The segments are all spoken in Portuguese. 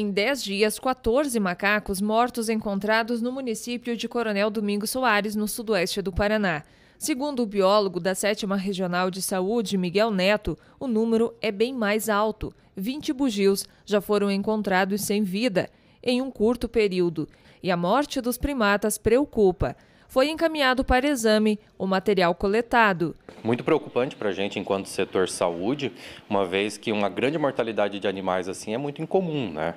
Em 10 dias, 14 macacos mortos encontrados no município de Coronel Domingos Soares, no sudoeste do Paraná. Segundo o biólogo da 7 Regional de Saúde, Miguel Neto, o número é bem mais alto. 20 bugios já foram encontrados sem vida em um curto período. E a morte dos primatas preocupa foi encaminhado para exame o material coletado. Muito preocupante para a gente enquanto setor saúde, uma vez que uma grande mortalidade de animais assim é muito incomum. Né?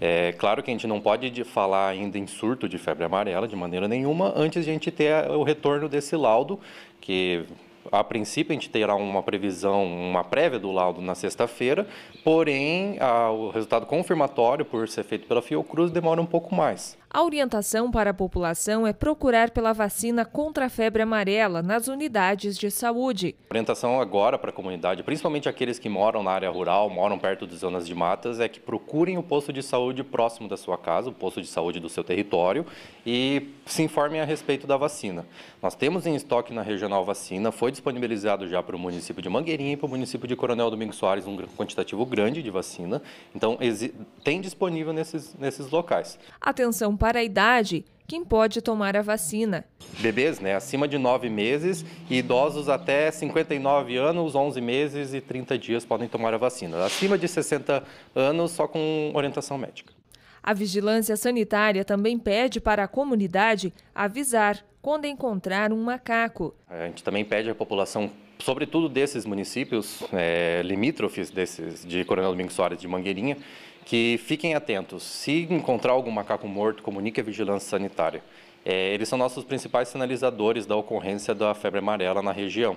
É claro que a gente não pode falar ainda em surto de febre amarela de maneira nenhuma antes de a gente ter o retorno desse laudo, que a princípio a gente terá uma previsão, uma prévia do laudo na sexta-feira, porém a, o resultado confirmatório por ser feito pela Fiocruz demora um pouco mais. A orientação para a população é procurar pela vacina contra a febre amarela nas unidades de saúde. A orientação agora para a comunidade, principalmente aqueles que moram na área rural, moram perto de zonas de matas, é que procurem o posto de saúde próximo da sua casa, o posto de saúde do seu território e se informem a respeito da vacina. Nós temos em estoque na regional vacina, foi disponibilizado já para o município de Mangueirinha e para o município de Coronel Domingos Soares um quantitativo grande de vacina. Então, tem disponível nesses, nesses locais. Atenção para a idade quem pode tomar a vacina. Bebês, né, acima de 9 meses e idosos até 59 anos, 11 meses e 30 dias podem tomar a vacina. Acima de 60 anos, só com orientação médica. A vigilância sanitária também pede para a comunidade avisar quando encontrar um macaco. A gente também pede à população sobretudo desses municípios é, limítrofes desses, de Coronel Domingos Soares de Mangueirinha, que fiquem atentos. Se encontrar algum macaco morto, comunique a vigilância sanitária. É, eles são nossos principais sinalizadores da ocorrência da febre amarela na região.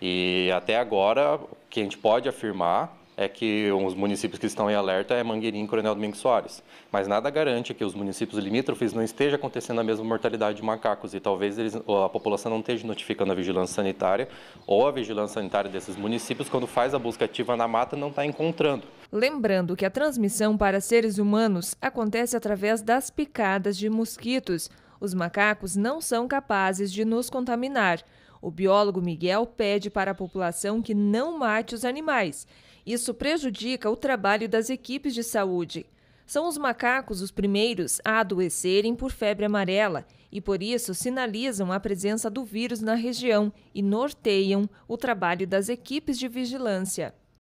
E até agora, o que a gente pode afirmar é que os municípios que estão em alerta é Mangueirinho e Coronel Domingos Soares. Mas nada garante que os municípios limítrofes não esteja acontecendo a mesma mortalidade de macacos e talvez eles, a população não esteja notificando a vigilância sanitária ou a vigilância sanitária desses municípios quando faz a busca ativa na mata não está encontrando. Lembrando que a transmissão para seres humanos acontece através das picadas de mosquitos, os macacos não são capazes de nos contaminar. O biólogo Miguel pede para a população que não mate os animais. Isso prejudica o trabalho das equipes de saúde. São os macacos os primeiros a adoecerem por febre amarela e, por isso, sinalizam a presença do vírus na região e norteiam o trabalho das equipes de vigilância.